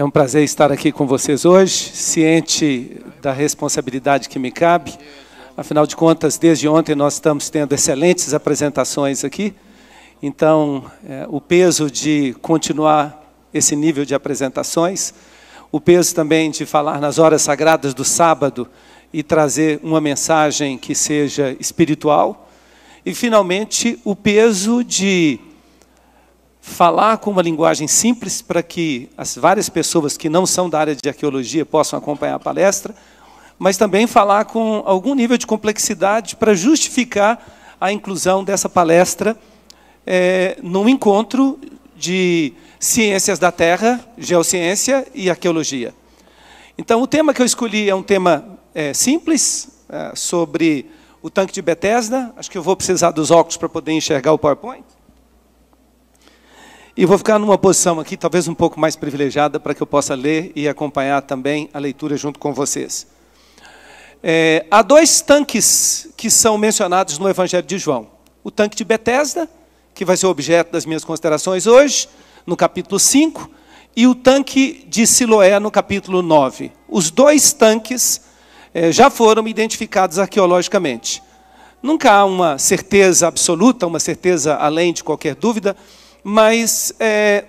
É um prazer estar aqui com vocês hoje, ciente da responsabilidade que me cabe. Afinal de contas, desde ontem nós estamos tendo excelentes apresentações aqui. Então, é, o peso de continuar esse nível de apresentações, o peso também de falar nas horas sagradas do sábado e trazer uma mensagem que seja espiritual, e finalmente o peso de falar com uma linguagem simples para que as várias pessoas que não são da área de arqueologia possam acompanhar a palestra, mas também falar com algum nível de complexidade para justificar a inclusão dessa palestra é, num encontro de ciências da Terra, geociência e arqueologia. Então, o tema que eu escolhi é um tema é, simples, é, sobre o tanque de Bethesda. Acho que eu vou precisar dos óculos para poder enxergar o PowerPoint. E vou ficar numa posição aqui, talvez um pouco mais privilegiada, para que eu possa ler e acompanhar também a leitura junto com vocês. É, há dois tanques que são mencionados no Evangelho de João. O tanque de Betesda, que vai ser objeto das minhas considerações hoje, no capítulo 5, e o tanque de Siloé, no capítulo 9. Os dois tanques é, já foram identificados arqueologicamente. Nunca há uma certeza absoluta, uma certeza além de qualquer dúvida, mas é,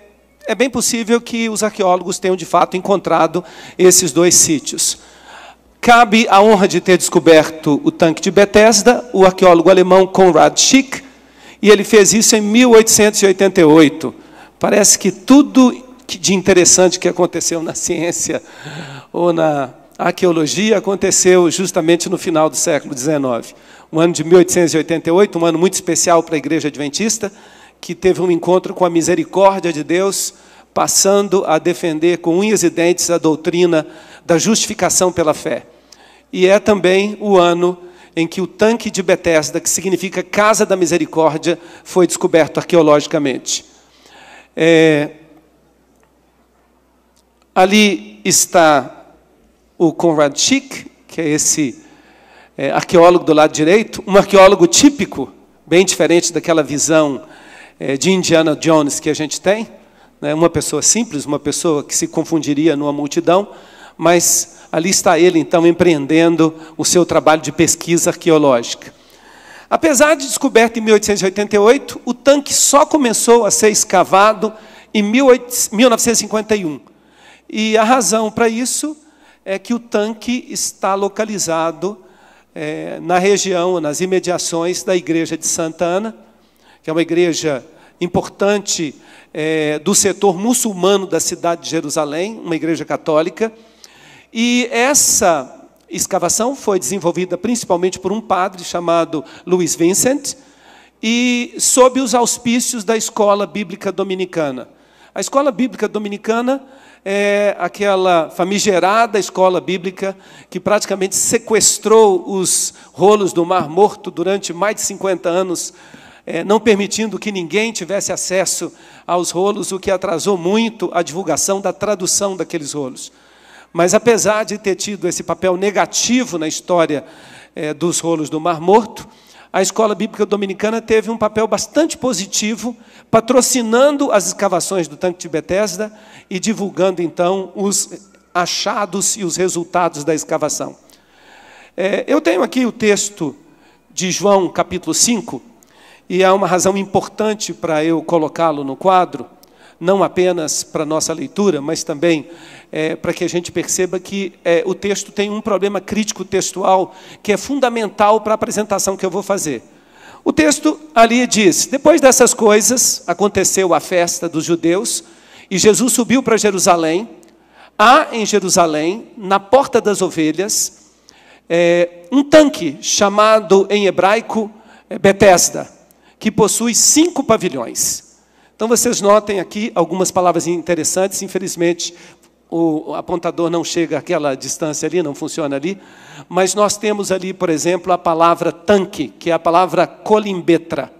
é bem possível que os arqueólogos tenham de fato encontrado esses dois sítios. Cabe a honra de ter descoberto o tanque de Bethesda, o arqueólogo alemão Konrad Schick, e ele fez isso em 1888. Parece que tudo de interessante que aconteceu na ciência ou na arqueologia aconteceu justamente no final do século XIX. O ano de 1888, um ano muito especial para a Igreja Adventista, que teve um encontro com a misericórdia de Deus, passando a defender com unhas e dentes a doutrina da justificação pela fé. E é também o ano em que o tanque de Betesda, que significa Casa da Misericórdia, foi descoberto arqueologicamente. É... ali está o Conrad Schick, que é esse é, arqueólogo do lado direito, um arqueólogo típico, bem diferente daquela visão é, de Indiana Jones que a gente tem, né? uma pessoa simples, uma pessoa que se confundiria numa multidão, mas ali está ele, então, empreendendo o seu trabalho de pesquisa arqueológica. Apesar de descoberto em 1888, o tanque só começou a ser escavado em 1951. E a razão para isso é que o tanque está localizado é, na região, nas imediações da igreja de Santa Ana, que é uma igreja importante é, do setor muçulmano da cidade de Jerusalém, uma igreja católica. E essa escavação foi desenvolvida principalmente por um padre chamado Louis Vincent, e sob os auspícios da Escola Bíblica Dominicana. A Escola Bíblica Dominicana é aquela famigerada escola bíblica que praticamente sequestrou os rolos do Mar Morto durante mais de 50 anos é, não permitindo que ninguém tivesse acesso aos rolos, o que atrasou muito a divulgação da tradução daqueles rolos. Mas apesar de ter tido esse papel negativo na história é, dos rolos do Mar Morto, a Escola Bíblica Dominicana teve um papel bastante positivo, patrocinando as escavações do tanque de Bethesda e divulgando então os achados e os resultados da escavação. É, eu tenho aqui o texto de João capítulo 5, e há uma razão importante para eu colocá-lo no quadro, não apenas para nossa leitura, mas também é, para que a gente perceba que é, o texto tem um problema crítico textual que é fundamental para a apresentação que eu vou fazer. O texto ali diz: Depois dessas coisas, aconteceu a festa dos judeus, e Jesus subiu para Jerusalém. Há em Jerusalém, na porta das ovelhas, é, um tanque chamado em hebraico é, Betesda que possui cinco pavilhões. Então vocês notem aqui algumas palavras interessantes, infelizmente o apontador não chega àquela distância ali, não funciona ali, mas nós temos ali, por exemplo, a palavra tanque, que é a palavra colimbetra.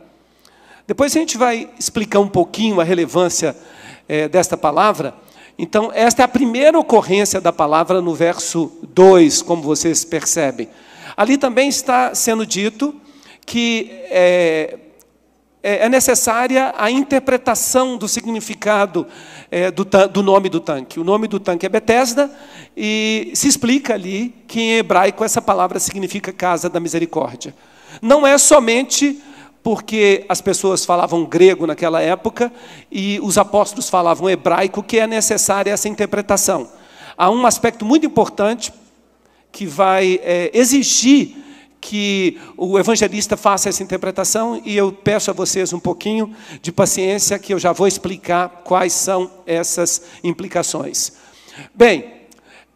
Depois a gente vai explicar um pouquinho a relevância é, desta palavra. Então, esta é a primeira ocorrência da palavra no verso 2, como vocês percebem. Ali também está sendo dito que é, é, é, necessária a interpretação do significado é, do, do, nome do tanque. O nome do tanque é Bethesda e se explica ali que em hebraico essa palavra significa casa da misericórdia. Não é somente porque as pessoas falavam grego naquela época e os apóstolos falavam hebraico que é necessária essa interpretação. Há um aspecto muito importante que vai é, exigir que o evangelista faça essa interpretação e eu peço a vocês um pouquinho de paciência que eu já vou explicar quais são essas implicações. Bem,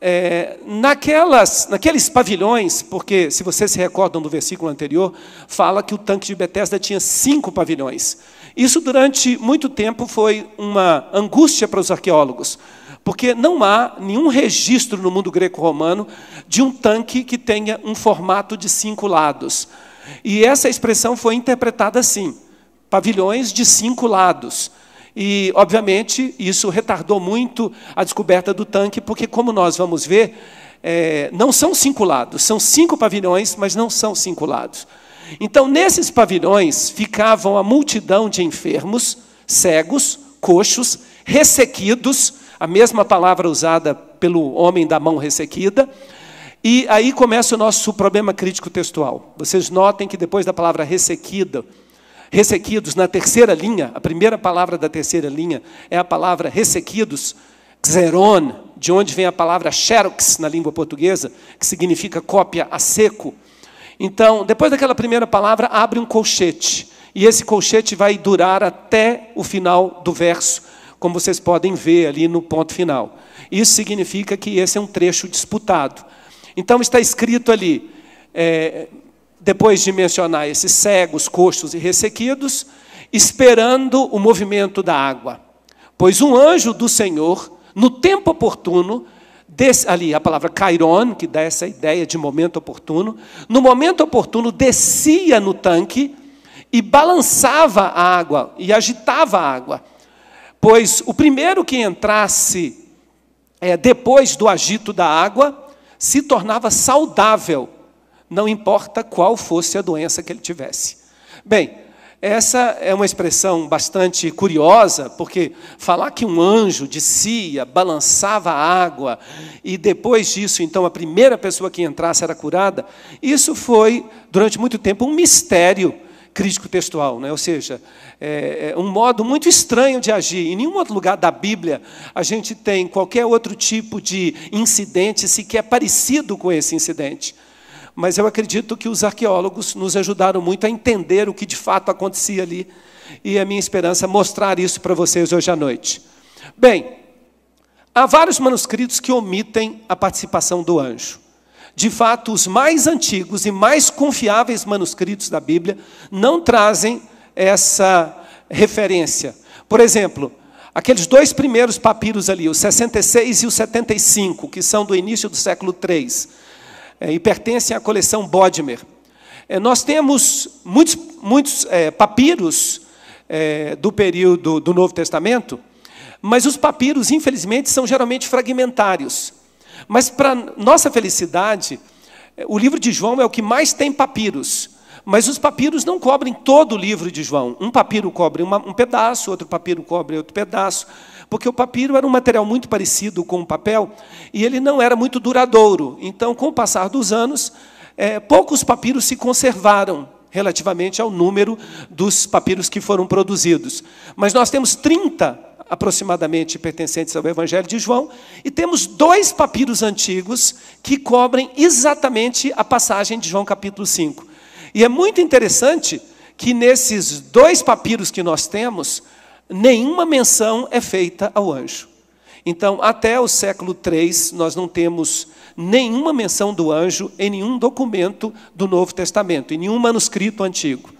é, naquelas, naqueles pavilhões, porque se vocês se recordam do versículo anterior, fala que o tanque de Betesda tinha cinco pavilhões. Isso durante muito tempo foi uma angústia para os arqueólogos, porque não há nenhum registro no mundo greco-romano de um tanque que tenha um formato de cinco lados. E essa expressão foi interpretada assim: pavilhões de cinco lados. E, obviamente, isso retardou muito a descoberta do tanque, porque, como nós vamos ver, é, não são cinco lados, são cinco pavilhões, mas não são cinco lados. Então, nesses pavilhões ficavam a multidão de enfermos, cegos, coxos, ressequidos, a mesma palavra usada pelo homem da mão ressequida. E aí começa o nosso problema crítico textual. Vocês notem que depois da palavra ressequida, ressequidos, na terceira linha, a primeira palavra da terceira linha é a palavra ressequidos, xeron, de onde vem a palavra xerox na língua portuguesa, que significa cópia a seco. Então, depois daquela primeira palavra, abre um colchete. E esse colchete vai durar até o final do verso, como vocês podem ver ali no ponto final. Isso significa que esse é um trecho disputado. Então está escrito ali, é, depois de mencionar esses cegos, coxos e ressequidos, esperando o movimento da água. Pois um anjo do Senhor, no tempo oportuno, ali a palavra cairon que dá essa ideia de momento oportuno, no momento oportuno descia no tanque e balançava a água e agitava a água pois o primeiro que entrasse é, depois do agito da água se tornava saudável, não importa qual fosse a doença que ele tivesse. Bem, essa é uma expressão bastante curiosa, porque falar que um anjo descia, balançava a água, e depois disso, então, a primeira pessoa que entrasse era curada, isso foi, durante muito tempo, um mistério crítico textual, né? ou seja, é, é, um modo muito estranho de agir. Em nenhum outro lugar da Bíblia a gente tem qualquer outro tipo de incidente sequer parecido com esse incidente. Mas eu acredito que os arqueólogos nos ajudaram muito a entender o que de fato acontecia ali, e a minha esperança é mostrar isso para vocês hoje à noite. Bem, há vários manuscritos que omitem a participação do anjo. De fato, os mais antigos e mais confiáveis manuscritos da Bíblia não trazem essa referência. Por exemplo, aqueles dois primeiros papiros ali, os 66 e os 75, que são do início do século III, é, e pertencem à coleção Bodmer. É, nós temos muitos, muitos é, papiros é, do período do Novo Testamento, mas os papiros, infelizmente, são geralmente fragmentários. Mas para nossa felicidade, eh, o livro de João é o que mais tem papiros. Mas os papiros não cobrem todo o livro de João. Um papiro cobre uma, um pedaço, outro papiro cobre outro pedaço. Porque o papiro era um material muito parecido com o papel e ele não era muito duradouro. Então, com o passar dos anos, é, poucos papiros se conservaram relativamente ao número dos papiros que foram produzidos. Mas nós temos 30 aproximadamente pertencentes ao Evangelho de João, e temos dois papiros antigos que cobrem exatamente a passagem de João capítulo 5. E é muito interessante que nesses dois papiros que nós temos, nenhuma menção é feita ao anjo. Então, até o século 3, nós não temos nenhuma menção do anjo em nenhum documento do Novo Testamento, em nenhum manuscrito antigo.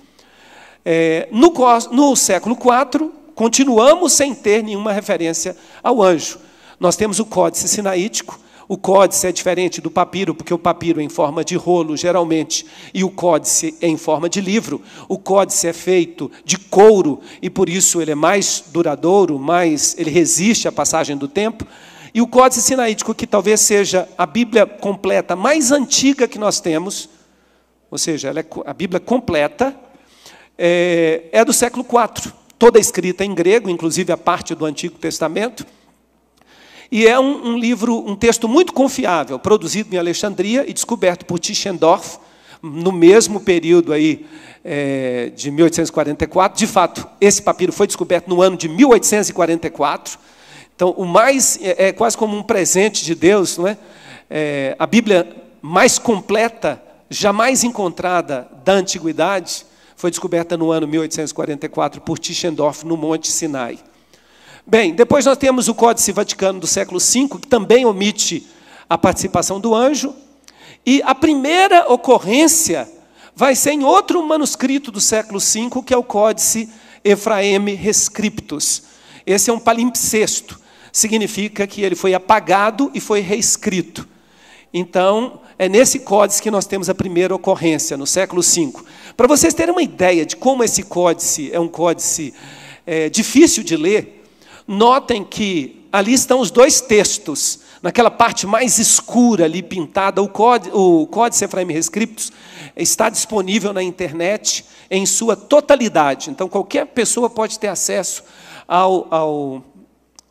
É, no, no século 4, continuamos sem ter nenhuma referência ao anjo. Nós temos o códice sinaítico. O códice é diferente do papiro, porque o papiro é em forma de rolo, geralmente, e o códice é em forma de livro. O códice é feito de couro e por isso ele é mais duradouro, mais ele resiste à passagem do tempo. E o códice sinaítico, que talvez seja a Bíblia completa mais antiga que nós temos, ou seja, é, a Bíblia completa, é, é do século IV toda escrita em grego, inclusive a parte do Antigo Testamento. E é um, um, livro, um texto muito confiável, produzido em Alexandria e descoberto por Tischendorf no mesmo período aí é, de 1844. De fato, esse papiro foi descoberto no ano de 1844. Então, o mais é, é quase como um presente de Deus, não é? é a Bíblia mais completa jamais encontrada da antiguidade foi descoberta no ano 1844 por Tischendorf, no Monte Sinai. Bem, depois nós temos o Códice Vaticano do século V, que também omite a participação do anjo. E a primeira ocorrência vai ser em outro manuscrito do século V, que é o Códice Efraeme Rescriptus. Esse é um palimpsesto, significa que ele foi apagado e foi reescrito. Então, é nesse códice que nós temos a primeira ocorrência, no século V. Para vocês terem uma ideia de como esse códice é um códice é, difícil de ler, notem que ali estão os dois textos. Naquela parte mais escura ali pintada, o Códice, o códice Efraim Rescriptus está disponível na internet em sua totalidade. Então, qualquer pessoa pode ter acesso ao, ao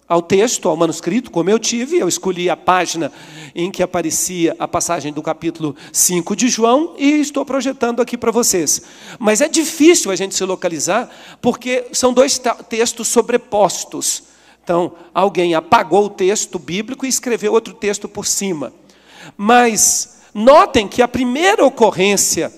ao texto, ao manuscrito, como eu tive, eu escolhi a página em que aparecia a passagem do capítulo 5 de João e estou projetando aqui para vocês. Mas é difícil a gente se localizar porque são dois textos sobrepostos. Então, alguém apagou o texto bíblico e escreveu outro texto por cima. Mas notem que a primeira ocorrência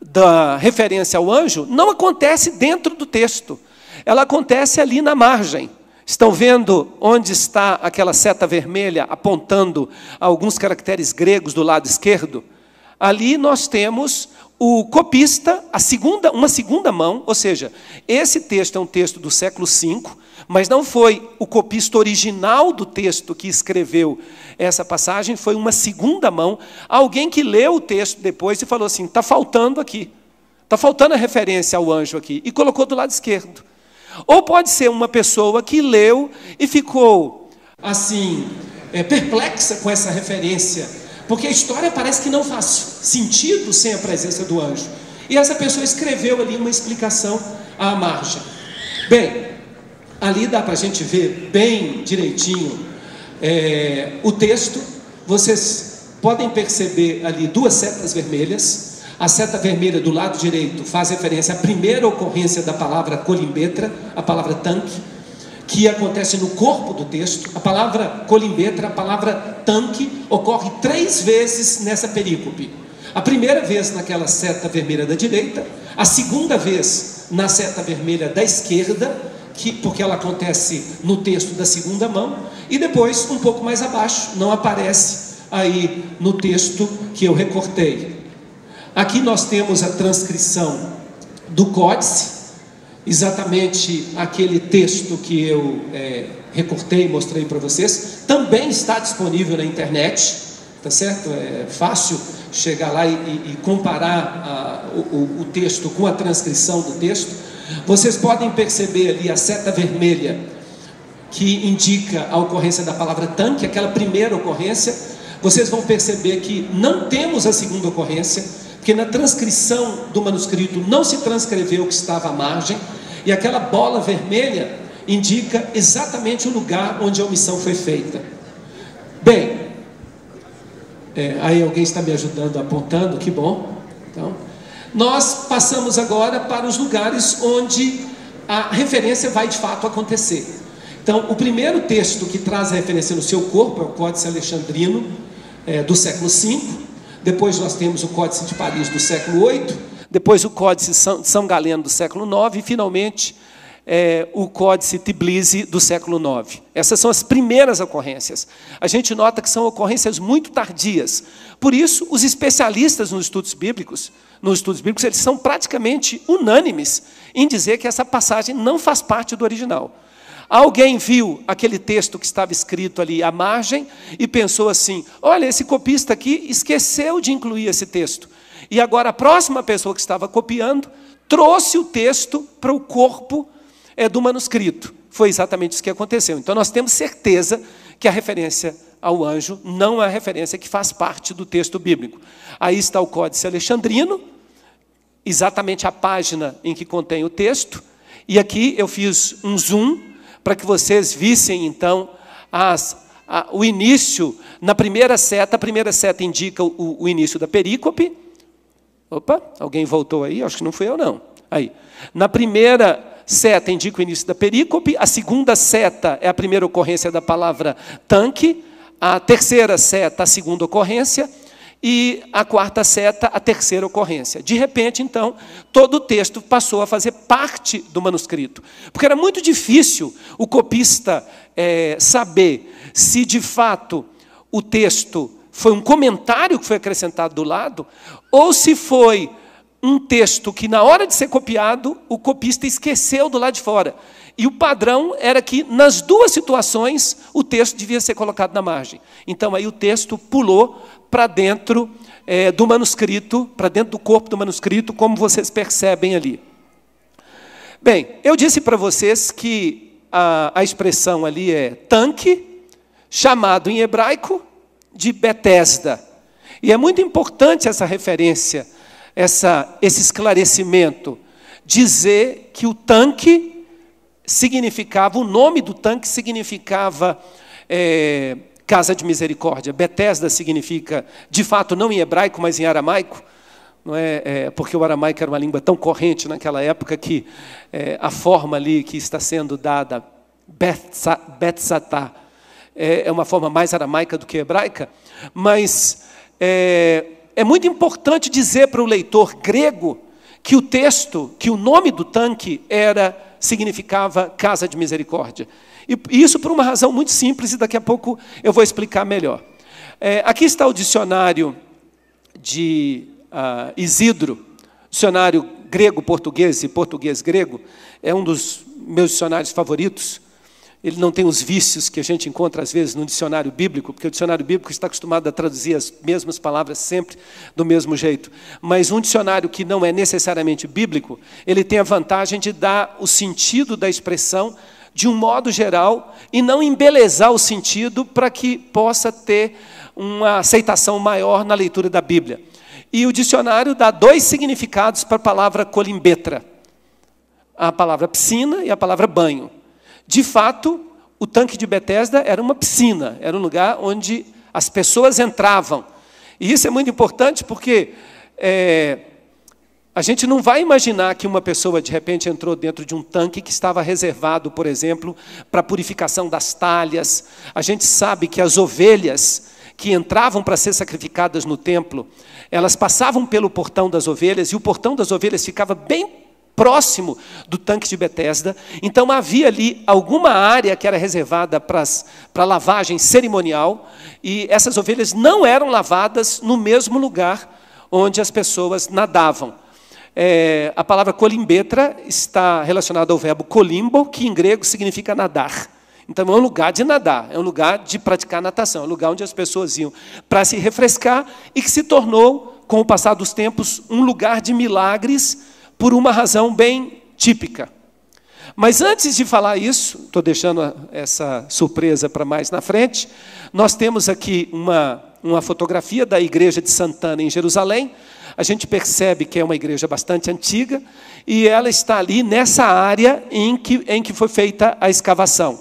da referência ao anjo não acontece dentro do texto. Ela acontece ali na margem. Estão vendo onde está aquela seta vermelha apontando alguns caracteres gregos do lado esquerdo? Ali nós temos o copista, a segunda, uma segunda mão, ou seja, esse texto é um texto do século V, mas não foi o copista original do texto que escreveu essa passagem, foi uma segunda mão, alguém que leu o texto depois e falou assim: está faltando aqui, está faltando a referência ao anjo aqui, e colocou do lado esquerdo. Ou pode ser uma pessoa que leu e ficou assim, é, perplexa com essa referência, porque a história parece que não faz sentido sem a presença do anjo. E essa pessoa escreveu ali uma explicação à margem. Bem, ali dá para a gente ver bem direitinho é, o texto. Vocês podem perceber ali duas setas vermelhas a seta vermelha do lado direito faz referência à primeira ocorrência da palavra colimbetra, a palavra tanque, que acontece no corpo do texto. A palavra colimbetra, a palavra tanque, ocorre três vezes nessa perícope. A primeira vez naquela seta vermelha da direita, a segunda vez na seta vermelha da esquerda, que, porque ela acontece no texto da segunda mão, e depois, um pouco mais abaixo, não aparece aí no texto que eu recortei. Aqui nós temos a transcrição do códice, exatamente aquele texto que eu é, recortei e mostrei para vocês. Também está disponível na internet, tá certo? É fácil chegar lá e, e comparar a, o, o texto com a transcrição do texto. Vocês podem perceber ali a seta vermelha que indica a ocorrência da palavra tanque, aquela primeira ocorrência. Vocês vão perceber que não temos a segunda ocorrência porque na transcrição do manuscrito não se transcreveu o que estava à margem, e aquela bola vermelha indica exatamente o lugar onde a omissão foi feita. Bem, é, aí alguém está me ajudando apontando, que bom. Então, nós passamos agora para os lugares onde a referência vai de fato acontecer. Então, o primeiro texto que traz a referência no seu corpo é o Códice Alexandrino é, do século V depois nós temos o Códice de Paris do século VIII, depois o Códice de São Galeno do século IX e, finalmente, é, o Códice Tbilisi do século IX. Essas são as primeiras ocorrências. A gente nota que são ocorrências muito tardias. Por isso, os especialistas nos estudos bíblicos, nos estudos bíblicos, eles são praticamente unânimes em dizer que essa passagem não faz parte do original. Alguém viu aquele texto que estava escrito ali à margem e pensou assim: olha, esse copista aqui esqueceu de incluir esse texto. E agora a próxima pessoa que estava copiando trouxe o texto para o corpo é, do manuscrito. Foi exatamente isso que aconteceu. Então nós temos certeza que a referência ao anjo não é a referência que faz parte do texto bíblico. Aí está o Códice Alexandrino, exatamente a página em que contém o texto. E aqui eu fiz um zoom para que vocês vissem então as, a, o início, na primeira seta, a primeira seta indica o, o início da perícope. Opa, alguém voltou aí? Acho que não fui eu, não. Aí. Na primeira seta indica o início da perícope, a segunda seta é a primeira ocorrência da palavra tanque, a terceira seta, a segunda ocorrência, e a quarta seta, a terceira ocorrência. De repente, então, todo o texto passou a fazer parte do manuscrito, porque era muito difícil o copista é, saber se de fato o texto foi um comentário que foi acrescentado do lado ou se foi um texto que, na hora de ser copiado, o copista esqueceu do lado de fora. E o padrão era que, nas duas situações, o texto devia ser colocado na margem. Então, aí o texto pulou para dentro é, do manuscrito, para dentro do corpo do manuscrito, como vocês percebem ali. Bem, eu disse para vocês que a, a expressão ali é tanque, chamado em hebraico de Betesda. E é muito importante essa referência, essa, esse esclarecimento. Dizer que o tanque significava, o nome do tanque significava é, casa de misericórdia. Betesda significa, de fato, não em hebraico, mas em aramaico. Não é, é porque o aramaico era uma língua tão corrente naquela época que é, a forma ali que está sendo dada, Betsa, é, é, uma forma mais aramaica do que hebraica, mas é, é muito importante dizer para o leitor grego que o texto, que o nome do tanque era significava casa de misericórdia. E isso por uma razão muito simples, e daqui a pouco eu vou explicar melhor. É, aqui está o dicionário de uh, Isidro, dicionário grego-português e português-grego, é um dos meus dicionários favoritos. Ele não tem os vícios que a gente encontra às vezes no dicionário bíblico, porque o dicionário bíblico está acostumado a traduzir as mesmas palavras sempre do mesmo jeito. Mas um dicionário que não é necessariamente bíblico, ele tem a vantagem de dar o sentido da expressão de um modo geral e não embelezar o sentido para que possa ter uma aceitação maior na leitura da Bíblia. E o dicionário dá dois significados para a palavra colimbetra: a palavra piscina e a palavra banho. De fato, o tanque de Betesda era uma piscina, era um lugar onde as pessoas entravam. E isso é muito importante porque é, a gente não vai imaginar que uma pessoa de repente entrou dentro de um tanque que estava reservado, por exemplo, para purificação das talhas. A gente sabe que as ovelhas que entravam para ser sacrificadas no templo, elas passavam pelo portão das ovelhas e o portão das ovelhas ficava bem próximo do tanque de Betesda. Então havia ali alguma área que era reservada para, para lavagem cerimonial e essas ovelhas não eram lavadas no mesmo lugar onde as pessoas nadavam. É, a palavra colimbetra está relacionada ao verbo colimbo, que em grego significa nadar. Então é um lugar de nadar, é um lugar de praticar natação, é um lugar onde as pessoas iam para se refrescar e que se tornou, com o passar dos tempos, um lugar de milagres por uma razão bem típica. Mas antes de falar isso, estou deixando essa surpresa para mais na frente, nós temos aqui uma, uma fotografia da igreja de Santana em Jerusalém a gente percebe que é uma igreja bastante antiga e ela está ali nessa área em que, em que foi feita a escavação.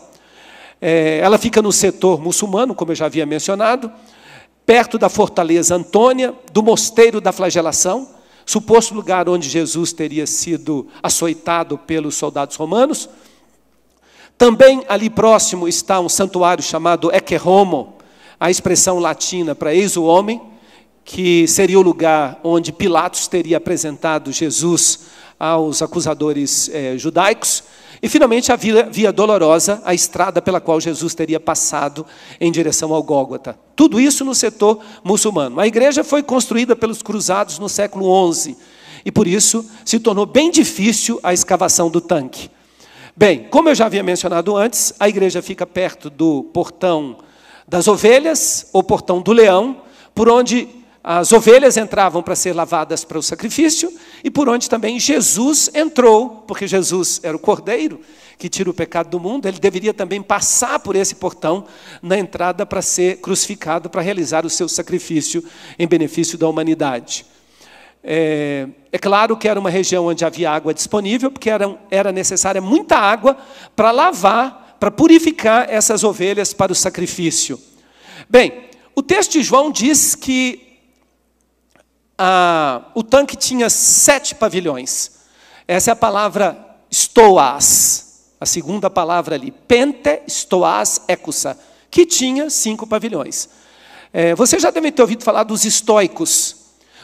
É, ela fica no setor muçulmano, como eu já havia mencionado, perto da fortaleza Antônia, do mosteiro da flagelação, suposto lugar onde Jesus teria sido açoitado pelos soldados romanos. Também ali próximo está um santuário chamado Romo, a expressão latina para ex o homem, que seria o lugar onde Pilatos teria apresentado Jesus aos acusadores eh, judaicos. E finalmente a via, via, dolorosa, a estrada pela qual Jesus teria passado em direção ao Gólgota. Tudo isso no setor muçulmano. A igreja foi construída pelos cruzados no século XI e por isso se tornou bem difícil a escavação do tanque. Bem, como eu já havia mencionado antes, a igreja fica perto do portão das ovelhas, ou portão do leão, por onde as ovelhas entravam para ser lavadas para o sacrifício e por onde também Jesus entrou, porque Jesus era o cordeiro que tira o pecado do mundo, ele deveria também passar por esse portão na entrada para ser crucificado, para realizar o seu sacrifício em benefício da humanidade. É, é, claro que era uma região onde havia água disponível, porque era, era necessária muita água para lavar, para purificar essas ovelhas para o sacrifício. Bem, o texto de João diz que ah, o tanque tinha sete pavilhões. Essa é a palavra stoas, a segunda palavra ali, pente stoas ecusa, que tinha cinco pavilhões. É, você já deve ter ouvido falar dos estoicos.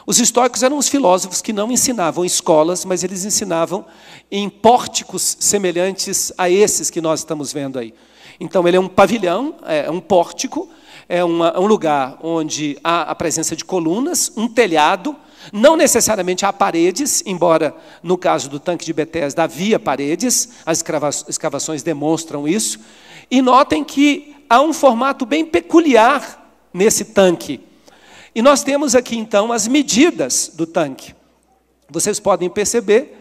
Os estoicos eram os filósofos que não ensinavam em escolas, mas eles ensinavam em pórticos semelhantes a esses que nós estamos vendo aí. Então, ele é um pavilhão, é um pórtico, é, uma, um lugar onde há a presença de colunas, um telhado, não necessariamente há paredes, embora no caso do tanque de Betes havia paredes, as escavações demonstram isso. E notem que há um formato bem peculiar nesse tanque. E nós temos aqui então as medidas do tanque. Vocês podem perceber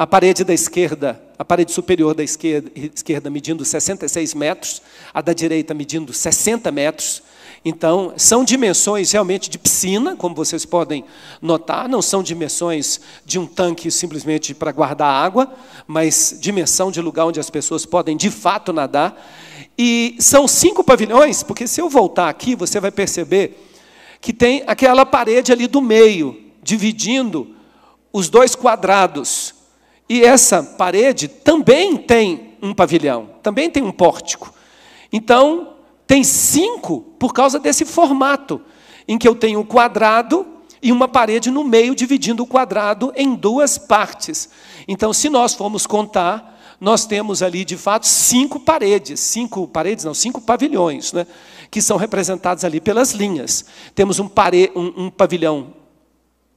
a parede da esquerda, a parede superior da esquerda, esquerda medindo 66 metros, a da direita medindo 60 metros. Então, são dimensões realmente de piscina, como vocês podem notar, não são dimensões de um tanque simplesmente para guardar água, mas dimensão de lugar onde as pessoas podem de fato nadar. E são cinco pavilhões, porque se eu voltar aqui, você vai perceber que tem aquela parede ali do meio, dividindo os dois quadrados. E essa parede também tem um pavilhão, também tem um pórtico. Então, tem cinco por causa desse formato, em que eu tenho um quadrado e uma parede no meio, dividindo o quadrado em duas partes. Então, se nós formos contar, nós temos ali, de fato, cinco paredes, cinco paredes, não, cinco pavilhões, né, que são representados ali pelas linhas. Temos um, pare, um, um pavilhão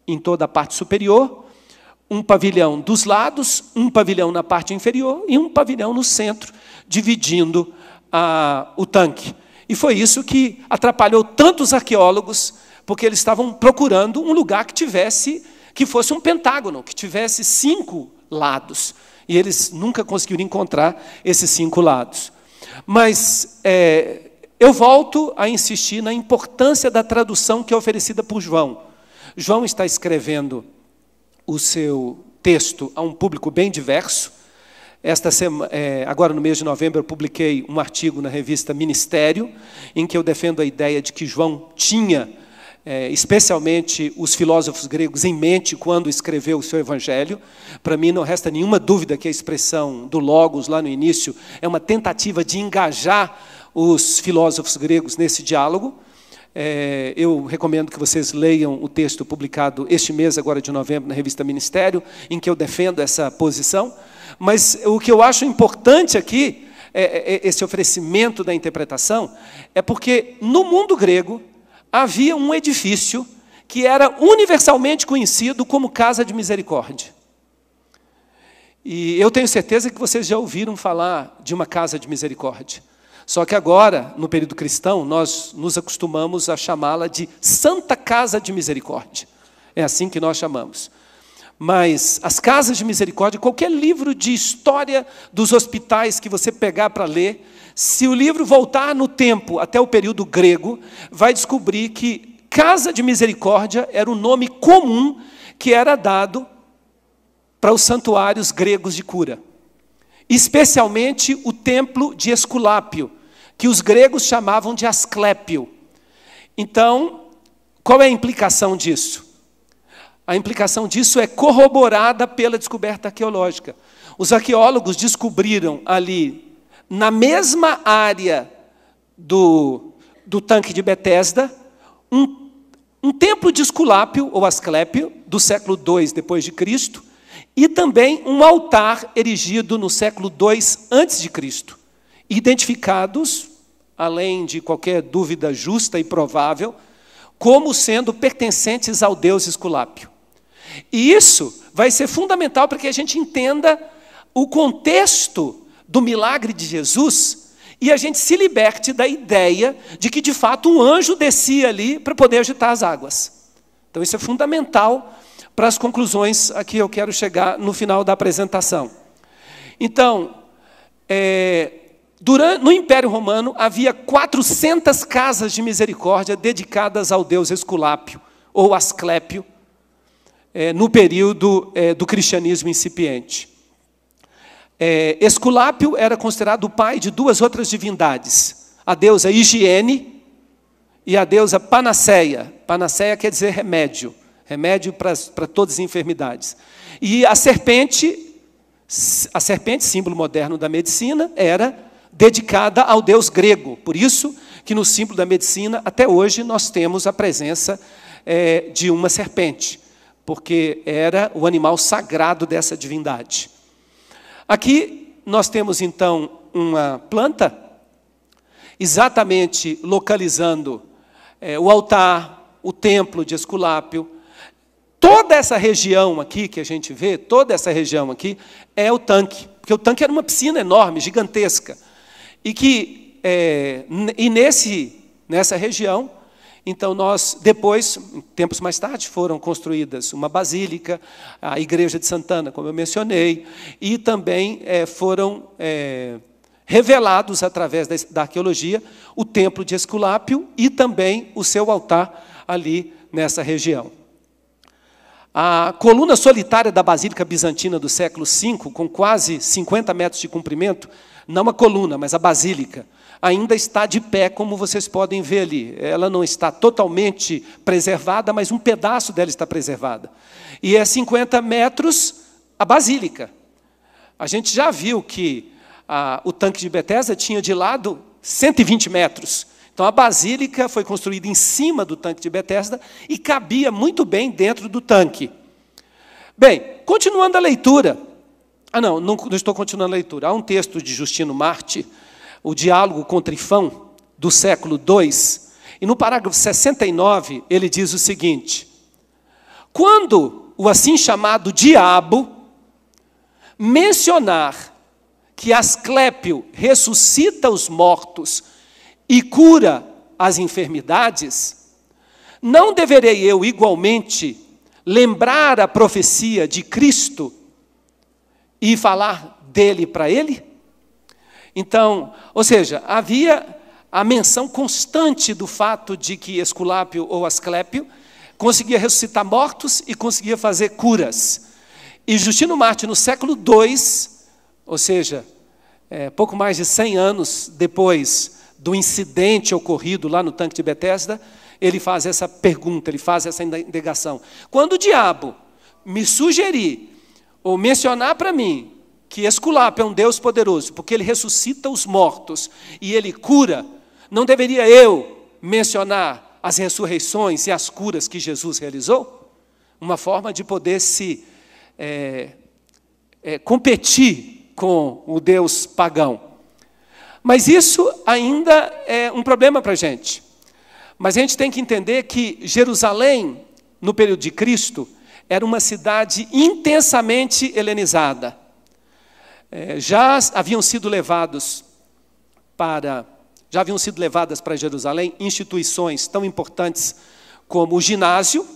em toda a parte superior, um pavilhão dos lados, um pavilhão na parte inferior e um pavilhão no centro, dividindo ah, o tanque. E foi isso que atrapalhou tantos arqueólogos, porque eles estavam procurando um lugar que tivesse, que fosse um pentágono, que tivesse cinco lados. E eles nunca conseguiram encontrar esses cinco lados. Mas é, eu volto a insistir na importância da tradução que é oferecida por João. João está escrevendo o seu texto a um público bem diverso. Esta semana, é, agora no mês de novembro, eu publiquei um artigo na revista Ministério, em que eu defendo a ideia de que João tinha é, especialmente os filósofos gregos em mente quando escreveu o seu evangelho. Para mim não resta nenhuma dúvida que a expressão do logos lá no início é uma tentativa de engajar os filósofos gregos nesse diálogo. É, eu recomendo que vocês leiam o texto publicado este mês, agora de novembro, na revista Ministério, em que eu defendo essa posição. Mas o que eu acho importante aqui, é, é, é, esse oferecimento da interpretação, é porque no mundo grego havia um edifício que era universalmente conhecido como Casa de Misericórdia. E eu tenho certeza que vocês já ouviram falar de uma Casa de Misericórdia. Só que agora, no período cristão, nós nos acostumamos a chamá-la de Santa Casa de Misericórdia. É assim que nós chamamos. Mas as casas de misericórdia, qualquer livro de história dos hospitais que você pegar para ler, se o livro voltar no tempo até o período grego, vai descobrir que Casa de Misericórdia era o nome comum que era dado para os santuários gregos de cura especialmente o templo de Esculápio, que os gregos chamavam de Asclépio. Então, qual é a implicação disso? A implicação disso é corroborada pela descoberta arqueológica. Os arqueólogos descobriram ali, na mesma área do, do tanque de Betesda, um, um templo de Esculápio ou Asclépio do século II depois de Cristo, e também um altar erigido no século II a.C., identificados, além de qualquer dúvida justa e provável, como sendo pertencentes ao deus Esculápio. E isso vai ser fundamental para que a gente entenda o contexto do milagre de Jesus e a gente se liberte da ideia de que, de fato, um anjo descia ali para poder agitar as águas. Então, isso é fundamental para as conclusões a que eu quero chegar no final da apresentação. Então, é, durante, no Império Romano havia 400 casas de misericórdia dedicadas ao deus Esculápio, ou Asclépio, é, no período é, do cristianismo incipiente. É, Esculápio era considerado o pai de duas outras divindades, a deusa Higiene e a deusa Panaceia. Panaceia quer dizer remédio remédio para todas as enfermidades. E a serpente, a serpente, símbolo moderno da medicina, era dedicada ao deus grego. Por isso que no símbolo da medicina, até hoje, nós temos a presença é, de uma serpente, porque era o animal sagrado dessa divindade. Aqui nós temos então uma planta, exatamente localizando é, o altar, o templo de Esculápio, toda essa região aqui que a gente vê, toda essa região aqui, é o tanque. Porque o tanque era uma piscina enorme, gigantesca. E que é, e nesse, nessa região, então nós, depois, tempos mais tarde, foram construídas uma basílica, a igreja de Santana, como eu mencionei, e também é, foram é, revelados, através da, da arqueologia, o templo de Esculápio e também o seu altar ali nessa região. A coluna solitária da Basílica Bizantina do século V, com quase 50 metros de comprimento, não a coluna, mas a basílica, ainda está de pé, como vocês podem ver ali. Ela não está totalmente preservada, mas um pedaço dela está preservada. E é 50 metros a basílica. A gente já viu que a, ah, o tanque de Bethesda tinha de lado 120 metros. Então a basílica foi construída em cima do tanque de Betesda e cabia muito bem dentro do tanque. Bem, continuando a leitura. Ah, não, não, não estou continuando a leitura. Há um texto de Justino Marte, o diálogo com Trifão, do século II, e no parágrafo 69 ele diz o seguinte: Quando o assim chamado diabo mencionar que Asclépio ressuscita os mortos e cura as enfermidades, não deverei eu igualmente lembrar a profecia de Cristo e falar dele para ele? Então, ou seja, havia a menção constante do fato de que Esculápio ou Asclépio conseguia ressuscitar mortos e conseguia fazer curas. E Justino Marte, no século II, ou seja, é, pouco mais de 100 anos depois do incidente ocorrido lá no tanque de Betesda, ele faz essa pergunta, ele faz essa indagação. Quando o diabo me sugerir ou mencionar para mim que Esculapa é um Deus poderoso, porque ele ressuscita os mortos e ele cura, não deveria eu mencionar as ressurreições e as curas que Jesus realizou? Uma forma de poder se é, é, competir com o Deus pagão. Mas isso ainda é um problema para a gente. Mas a gente tem que entender que Jerusalém, no período de Cristo, era uma cidade intensamente helenizada. É, já haviam sido levados para, já haviam sido levadas para Jerusalém instituições tão importantes como o ginásio,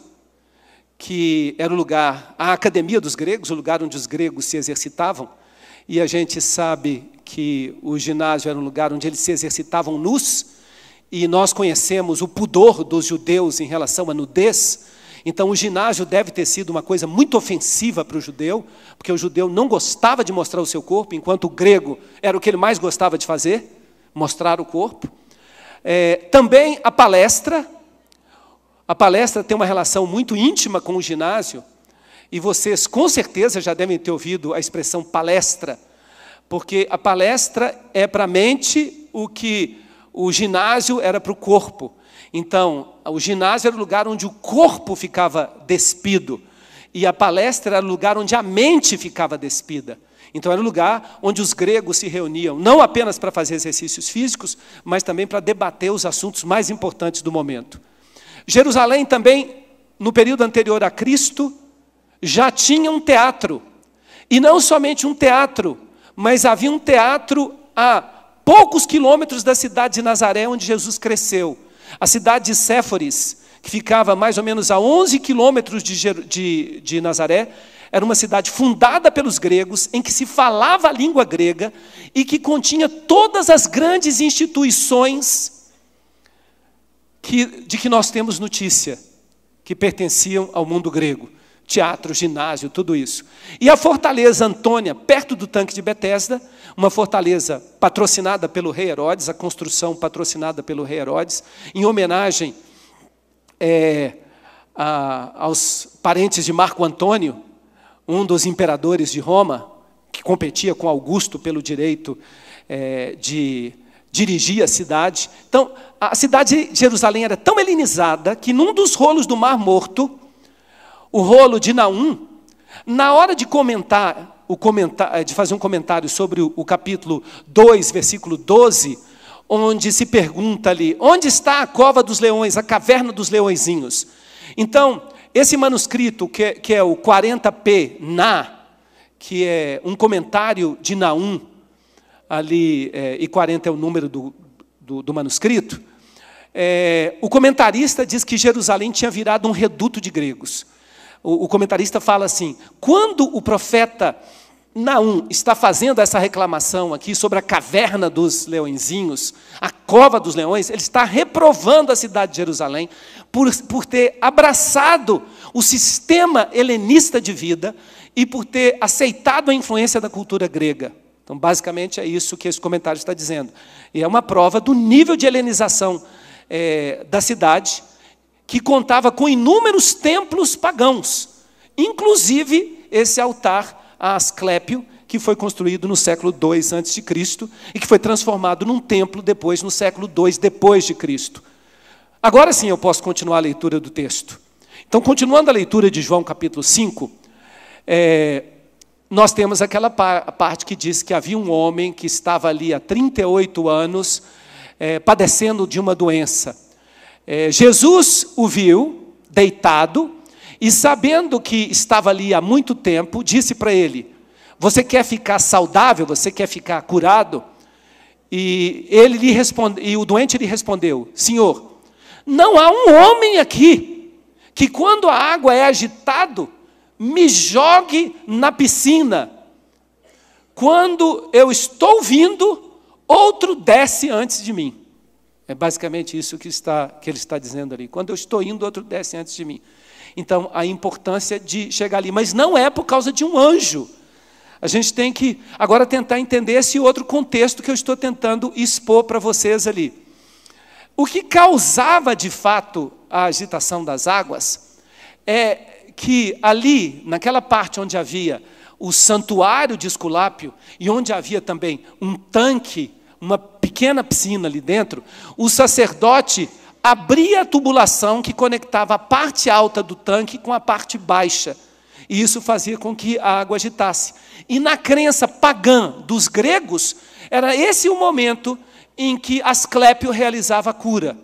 que era o lugar, a academia dos gregos, o lugar onde os gregos se exercitavam, e a gente sabe que o ginásio era um lugar onde eles se exercitavam nus, e nós conhecemos o pudor dos judeus em relação à nudez. Então, o ginásio deve ter sido uma coisa muito ofensiva para o judeu, porque o judeu não gostava de mostrar o seu corpo, enquanto o grego era o que ele mais gostava de fazer mostrar o corpo. É, também a palestra. A palestra tem uma relação muito íntima com o ginásio, e vocês com certeza já devem ter ouvido a expressão palestra porque a palestra é para a mente o que o ginásio era para o corpo. Então, o ginásio era o lugar onde o corpo ficava despido. E a palestra era o lugar onde a mente ficava despida. Então, era o lugar onde os gregos se reuniam, não apenas para fazer exercícios físicos, mas também para debater os assuntos mais importantes do momento. Jerusalém também, no período anterior a Cristo, já tinha um teatro. E não somente um teatro, mas havia um teatro a poucos quilômetros da cidade de Nazaré, onde Jesus cresceu. A cidade de Séforis, que ficava mais ou menos a 11 quilômetros de, de, de Nazaré, era uma cidade fundada pelos gregos, em que se falava a língua grega e que continha todas as grandes instituições que, de que nós temos notícia, que pertenciam ao mundo grego teatro, ginásio, tudo isso. E a fortaleza Antônia, perto do tanque de Betesda, uma fortaleza patrocinada pelo rei Herodes, a construção patrocinada pelo rei Herodes, em homenagem é, a, aos parentes de Marco Antônio, um dos imperadores de Roma, que competia com Augusto pelo direito é, de dirigir a cidade. Então, a cidade de Jerusalém era tão helenizada que, num dos rolos do Mar Morto, o rolo de Naum, na hora de comentar, o comentar eh, de fazer um comentário sobre o, o capítulo 2, versículo 12, onde se pergunta ali: onde está a cova dos leões, a caverna dos leõezinhos? Então, esse manuscrito, que é, que é o 40p Na, que é um comentário de Naum, ali, é, e 40 é o número do, do, do manuscrito, é, o comentarista diz que Jerusalém tinha virado um reduto de gregos o, comentarista fala assim: quando o profeta Naum está fazendo essa reclamação aqui sobre a caverna dos leõezinhos, a cova dos leões, ele está reprovando a cidade de Jerusalém por, por ter abraçado o sistema helenista de vida e por ter aceitado a influência da cultura grega. Então, basicamente, é isso que esse comentário está dizendo. E é uma prova do nível de helenização é, da cidade que contava com inúmeros templos pagãos, inclusive esse altar a Asclépio, que foi construído no século II a.C. e que foi transformado num templo depois no século II depois de Cristo. Agora sim eu posso continuar a leitura do texto. Então, continuando a leitura de João capítulo 5, é, nós temos aquela parte que diz que havia um homem que estava ali há 38 anos é, padecendo de uma doença. É, Jesus o viu deitado e, sabendo que estava ali há muito tempo, disse para ele: Você quer ficar saudável? Você quer ficar curado? E, ele lhe responde, e o doente lhe respondeu: Senhor, não há um homem aqui que, quando a água é agitado, me jogue na piscina. Quando eu estou vindo, outro desce antes de mim. É basicamente isso que, está, que ele está dizendo ali. Quando eu estou indo, outro desce antes de mim. Então, a importância de chegar ali. Mas não é por causa de um anjo. A gente tem que agora tentar entender esse outro contexto que eu estou tentando expor para vocês ali. O que causava de fato a agitação das águas é que ali, naquela parte onde havia o santuário de Esculápio e onde havia também um tanque, uma pequena piscina ali dentro, o sacerdote abria a tubulação que conectava a parte alta do tanque com a parte baixa. E isso fazia com que a água agitasse. E na crença pagã dos gregos, era esse o momento em que Asclépio realizava a cura.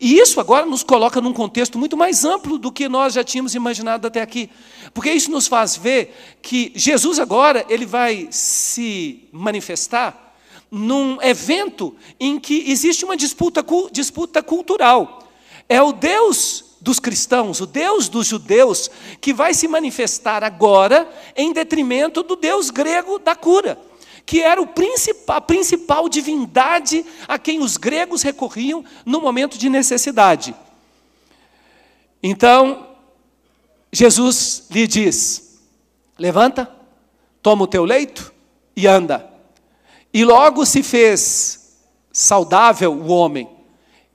E isso agora nos coloca num contexto muito mais amplo do que nós já tínhamos imaginado até aqui. Porque isso nos faz ver que Jesus agora ele vai se manifestar num evento em que existe uma disputa, disputa cultural. É o Deus dos cristãos, o Deus dos judeus, que vai se manifestar agora em detrimento do Deus grego da cura, que era a principal divindade a quem os gregos recorriam no momento de necessidade. Então, Jesus lhe diz: Levanta, toma o teu leito e anda. E logo se fez saudável o homem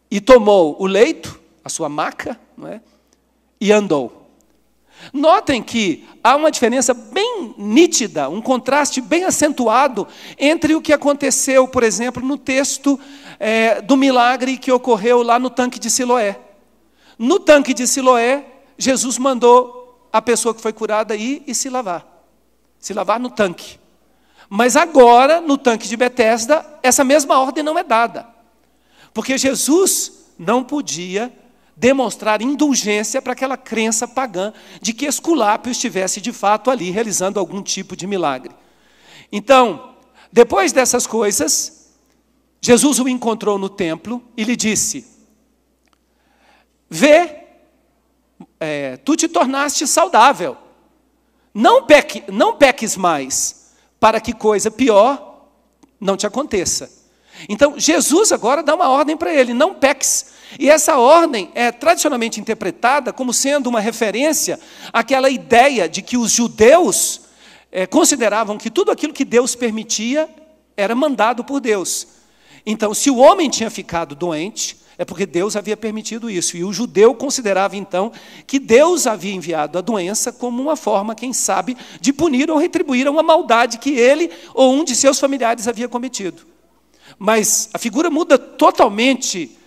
e tomou o leito, a sua maca, não é? e andou. Notem que há uma diferença bem nítida, um contraste bem acentuado entre o que aconteceu, por exemplo, no texto é, do milagre que ocorreu lá no tanque de Siloé. No tanque de Siloé, Jesus mandou a pessoa que foi curada ir e se lavar. Se lavar no tanque. Mas agora, no tanque de Betesda, essa mesma ordem não é dada. Porque Jesus não podia demonstrar indulgência para aquela crença pagã de que Esculápio estivesse de fato ali realizando algum tipo de milagre. Então, depois dessas coisas, Jesus o encontrou no templo e lhe disse: Vê, é, tu te tornaste saudável, não, peque, não peques mais para que coisa pior não te aconteça. Então, Jesus agora dá uma ordem para ele: não peques. E essa ordem é tradicionalmente interpretada como sendo uma referência àquela ideia de que os judeus é, consideravam que tudo aquilo que Deus permitia era mandado por Deus. Então, se o homem tinha ficado doente, é porque Deus havia permitido isso. E o judeu considerava então que Deus havia enviado a doença como uma forma, quem sabe, de punir ou retribuir a uma maldade que ele ou um de seus familiares havia cometido. Mas a figura muda totalmente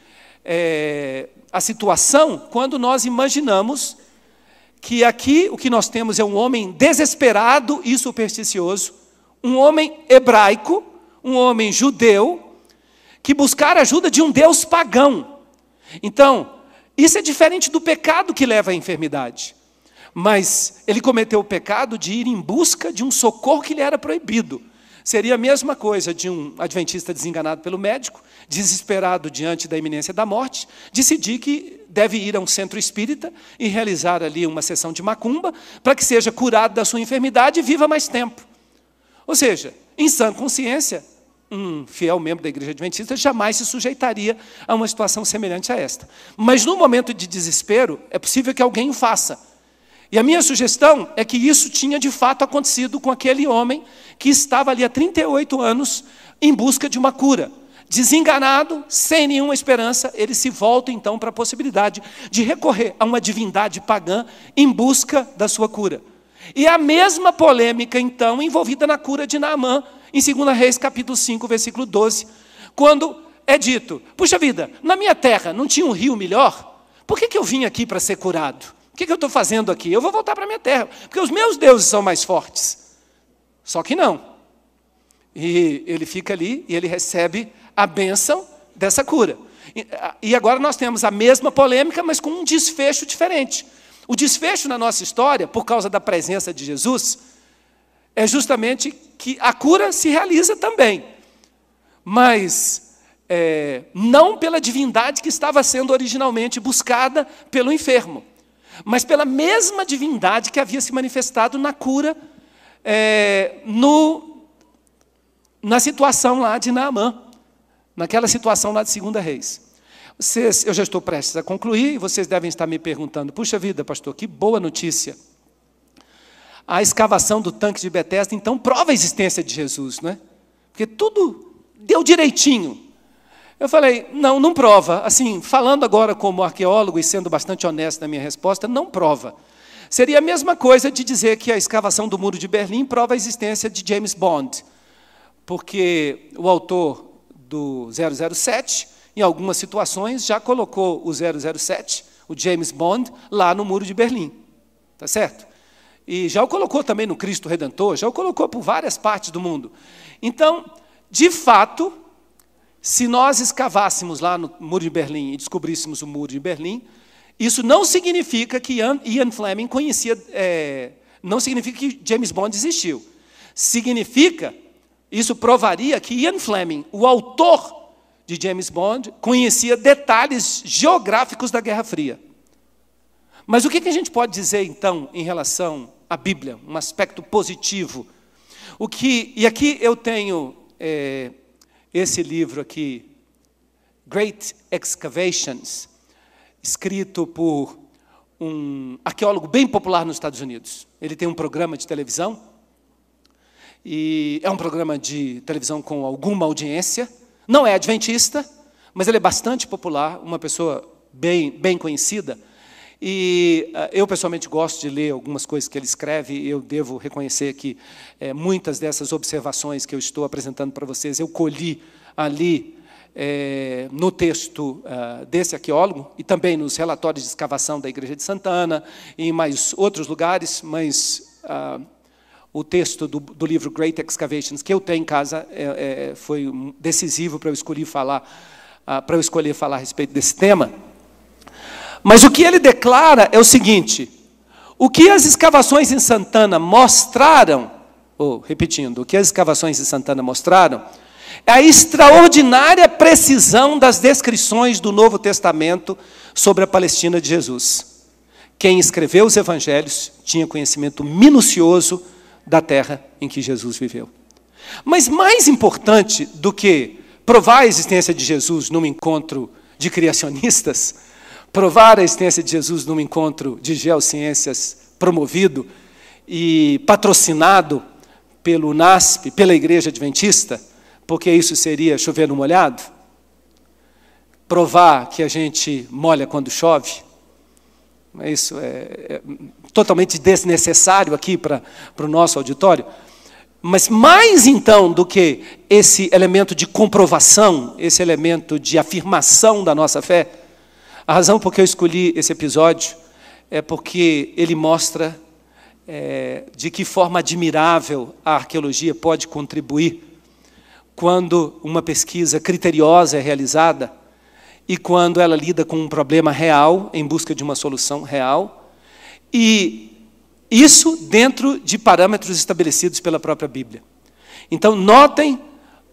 é, a situação quando nós imaginamos que aqui o que nós temos é um homem desesperado e supersticioso, um homem hebraico, um homem judeu, que buscar a ajuda de um Deus pagão. Então, isso é diferente do pecado que leva à enfermidade. Mas ele cometeu o pecado de ir em busca de um socorro que lhe era proibido. Seria a mesma coisa de um adventista desenganado pelo médico, desesperado diante da iminência da morte, decidir que deve ir a um centro espírita e realizar ali uma sessão de macumba para que seja curado da sua enfermidade e viva mais tempo. Ou seja, em sã consciência, um fiel membro da igreja adventista jamais se sujeitaria a uma situação semelhante a esta. Mas no momento de desespero, é possível que alguém o faça. E a minha sugestão é que isso tinha de fato acontecido com aquele homem que estava ali há 38 anos em busca de uma cura. Desenganado, sem nenhuma esperança, ele se volta então para a possibilidade de recorrer a uma divindade pagã em busca da sua cura. E a mesma polêmica então envolvida na cura de Naamã, em 2 Reis, capítulo 5, versículo 12, quando é dito: Puxa vida, na minha terra não tinha um rio melhor? Por que, que eu vim aqui para ser curado? O que, que eu estou fazendo aqui? Eu vou voltar para minha terra, porque os meus deuses são mais fortes. Só que não. E ele fica ali e ele recebe a bênção dessa cura. E agora nós temos a mesma polêmica, mas com um desfecho diferente. O desfecho na nossa história, por causa da presença de Jesus, é justamente que a cura se realiza também, mas é, não pela divindade que estava sendo originalmente buscada pelo enfermo, mas pela mesma divindade que havia se manifestado na cura é, no, na situação lá de Naamã, naquela situação lá de Segunda Reis. Vocês, eu já estou prestes a concluir, vocês devem estar me perguntando: puxa vida, pastor, que boa notícia! a escavação do tanque de Betesda, então prova a existência de Jesus, não é? Porque tudo deu direitinho. Eu falei, não, não prova. Assim, falando agora como arqueólogo e sendo bastante honesto na minha resposta, não prova. Seria a mesma coisa de dizer que a escavação do Muro de Berlim prova a existência de James Bond, porque o autor do 007, em algumas situações, já colocou o 007, o James Bond, lá no Muro de Berlim. Tá certo? E já o colocou também no Cristo Redentor, já o colocou por várias partes do mundo. Então, de fato, se nós escavássemos lá no Muro de Berlim e descobríssemos o Muro de Berlim, isso não significa que Ian Fleming conhecia, é, não significa que James Bond existiu. Significa, isso provaria que Ian Fleming, o autor de James Bond, conhecia detalhes geográficos da Guerra Fria. Mas o que a gente pode dizer, então, em relação a Bíblia, um aspecto positivo. O que e aqui eu tenho é, esse livro aqui, Great Excavations, escrito por um arqueólogo bem popular nos Estados Unidos. Ele tem um programa de televisão e é um programa de televisão com alguma audiência. Não é adventista, mas ele é bastante popular, uma pessoa bem bem conhecida. E ah, eu pessoalmente gosto de ler algumas coisas que ele escreve, eu devo reconhecer que é, muitas dessas observações que eu estou apresentando para vocês eu colhi ali é, no texto ah, desse arqueólogo e também nos relatórios de escavação da Igreja de Santana e em mais outros lugares, mas ah, o texto do, do, livro Great Excavations que eu tenho em casa é, é, foi decisivo para eu escolher falar, para eu escolher falar a respeito desse tema. Mas o que ele declara é o seguinte: o que as escavações em Santana mostraram, ou repetindo, o que as escavações em Santana mostraram, é a extraordinária precisão das descrições do Novo Testamento sobre a Palestina de Jesus. Quem escreveu os evangelhos tinha conhecimento minucioso da terra em que Jesus viveu. Mas mais importante do que provar a existência de Jesus num encontro de criacionistas, provar a existência de Jesus num encontro de geociências promovido e patrocinado pelo NASP, pela Igreja Adventista, porque isso seria chover no molhado? Provar que a gente molha quando chove? Isso é, é totalmente desnecessário aqui para o nosso auditório. Mas mais então do que esse elemento de comprovação, esse elemento de afirmação da nossa fé, a razão por que eu escolhi esse episódio é porque ele mostra é, de que forma admirável a arqueologia pode contribuir quando uma pesquisa criteriosa é realizada e quando ela lida com um problema real, em busca de uma solução real, e isso dentro de parâmetros estabelecidos pela própria Bíblia. Então, notem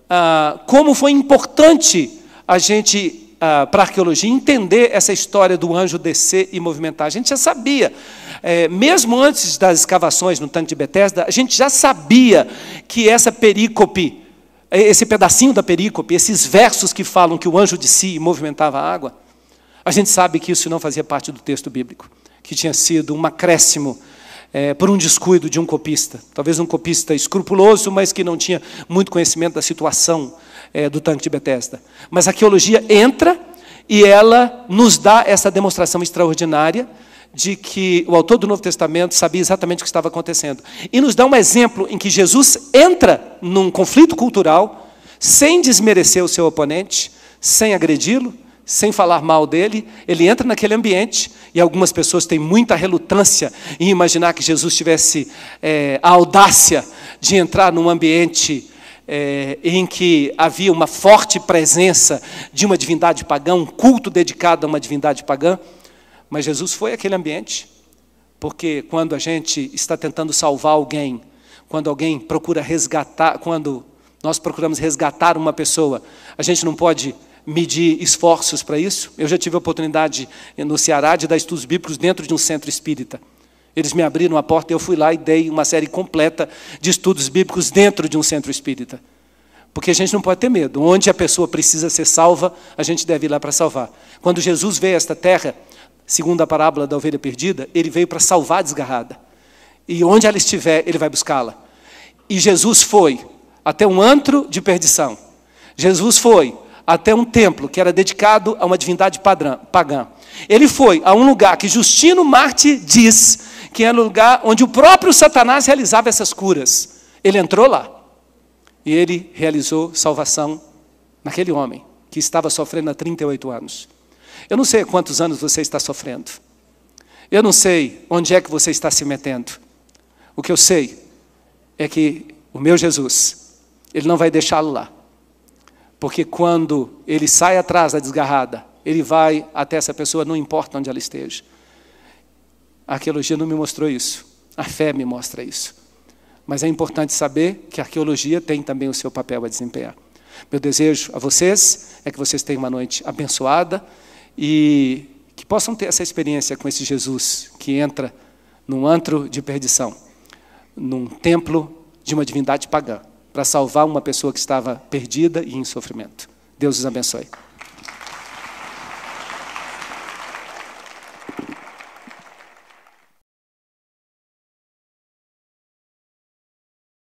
ah, como foi importante a gente ah, para a arqueologia entender essa história do anjo descer e movimentar. A gente já sabia, é, mesmo antes das escavações no tanque de Betesda, a gente já sabia que essa perícope, é, esse pedacinho da perícope, esses versos que falam que o anjo descia e movimentava a água, a gente sabe que isso não fazia parte do texto bíblico, que tinha sido um acréscimo é, por um descuido de um copista, talvez um copista escrupuloso, mas que não tinha muito conhecimento da situação é, do tanque de Betesda. Mas a arqueologia entra e ela nos dá essa demonstração extraordinária de que o autor do Novo Testamento sabia exatamente o que estava acontecendo. E nos dá um exemplo em que Jesus entra num conflito cultural sem desmerecer o seu oponente, sem agredi-lo, sem falar mal dele, ele entra naquele ambiente e algumas pessoas têm muita relutância em imaginar que Jesus tivesse é, a audácia de entrar num ambiente é, em que havia uma forte presença de uma divindade pagã, um culto dedicado a uma divindade pagã, mas Jesus foi aquele ambiente, porque quando a gente está tentando salvar alguém, quando alguém procura resgatar, quando nós procuramos resgatar uma pessoa, a gente não pode medir esforços para isso. Eu já tive a oportunidade no Ceará de dar estudos bíblicos dentro de um centro espírita. Eles me abriram a porta e eu fui lá e dei uma série completa de estudos bíblicos dentro de um centro espírita. Porque a gente não pode ter medo. Onde a pessoa precisa ser salva, a gente deve ir lá para salvar. Quando Jesus veio a esta terra, segundo a parábola da ovelha perdida, ele veio para salvar a desgarrada. E onde ela estiver, ele vai buscá-la. E Jesus foi até um antro de perdição. Jesus foi até um templo que era dedicado a uma divindade pagã. Ele foi a um lugar que Justino Marte diz que era é o lugar onde o próprio Satanás realizava essas curas. Ele entrou lá e ele realizou salvação naquele homem que estava sofrendo há 38 anos. Eu não sei quantos anos você está sofrendo. Eu não sei onde é que você está se metendo. O que eu sei é que o meu Jesus, ele não vai deixá-lo lá. Porque quando ele sai atrás da desgarrada, ele vai até essa pessoa, não importa onde ela esteja. A arqueologia não me mostrou isso. A fé me mostra isso. Mas é importante saber que a arqueologia tem também o seu papel a desempenhar. Meu desejo a vocês é que vocês tenham uma noite abençoada e que possam ter essa experiência com esse Jesus que entra num antro de perdição, num templo de uma divindade pagã, para salvar uma pessoa que estava perdida e em sofrimento. Deus os abençoe.